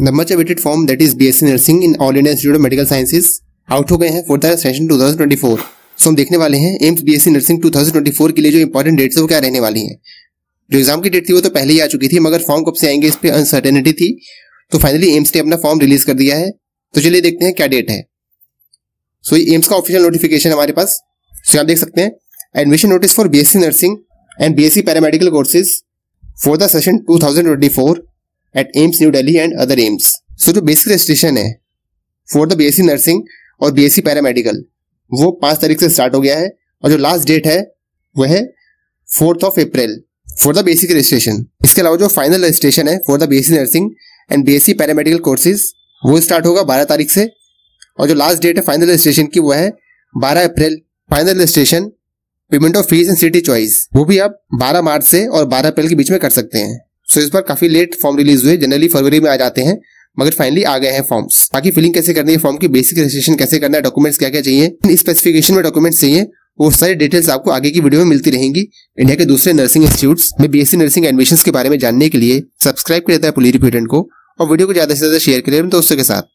the much awaited form that is BSc nursing in All India Institute of Medical Sciences out हो गए हैं for the session 2024 सो हम देखने वाले हैं एम्स बीएससी नर्सिंग 2024 के लिए जो इंपॉर्टेंट डेट्स है वो क्या रहने वाली है जो एग्जाम की डेट थी वो तो पहले ही आ चुकी थी मगर फॉर्म कब से आएंगे इस पर अनसर्टेनिटी थी तो फाइनली एम्स ने अपना फॉर्म रिलीज कर दिया है तो चलिए देखते हैं क्या डेट है सो so, एम्स का ऑफिशियल नोटिफिकेशन हमारे पास सो so, आप देख सकते हैं admission notice for BSc nursing and BSc paramedical courses for the session 2024 at AIIMS New Delhi and other AIIMS so जो बेसिक रजिस्ट्रेशन है फॉर द बी नर्सिंग और पैरा पैरामेडिकल वो पांच तारीख से स्टार्ट हो गया है और जो लास्ट डेट है वह है fourth of April for the basic registration इसके अलावा जो फाइनल रजिस्ट्रेशन है for the C nursing and para paramedical courses वो स्टार्ट होगा बारह तारीख से और जो लास्ट डेट है फाइनल रजिस्ट्रेशन की वो है बारह अप्रैल final registration payment of fees and city choice वो भी आप 12 मार्च से और 12 अप्रैल के बीच में कर सकते हैं सो इस बार काफी लेट फॉर्म रिलीज हुए जनरली फरवरी में आ जाते हैं मगर फाइनली आ गए हैं फॉर्म्स बाकी फिलिंग कैसे करनी है फॉर्म की बेसिक रजिस्ट्रेशन कैसे करना है डॉक्यूमेंट्स क्या क्या चाहिए स्पेसिफिकेशन में डॉक्यूमेंट्स चाहिए वो सारी डिटेल्स आपको आगे की वीडियो में मिलती रहेंगी इंडिया के दूसरे नर्सिंग इंस्टीट्यूट्स में बीएससी नर्सिंग एडमिशन के बारे में जानने के लिए सब्सक्राइब किया जाता है पुलिस को और वीडियो को ज्यादा से ज्यादा शेयर करें दोस्तों के साथ